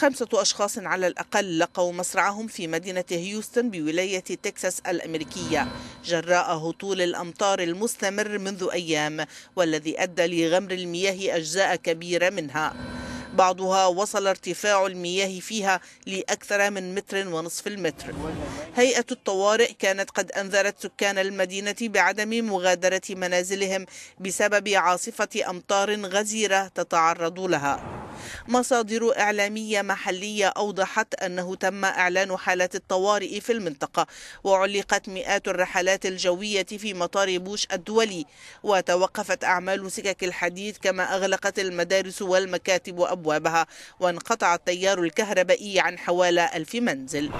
خمسة أشخاص على الأقل لقوا مصرعهم في مدينة هيوستن بولاية تكساس الأمريكية جراء هطول الأمطار المستمر منذ أيام والذي أدى لغمر المياه أجزاء كبيرة منها بعضها وصل ارتفاع المياه فيها لأكثر من متر ونصف المتر هيئة الطوارئ كانت قد أنذرت سكان المدينة بعدم مغادرة منازلهم بسبب عاصفة أمطار غزيرة تتعرض لها مصادر إعلامية محلية أوضحت أنه تم إعلان حالة الطوارئ في المنطقة وعلقت مئات الرحلات الجوية في مطار بوش الدولي وتوقفت أعمال سكك الحديد كما أغلقت المدارس والمكاتب أبوابها وانقطع التيار الكهربائي عن حوالي ألف منزل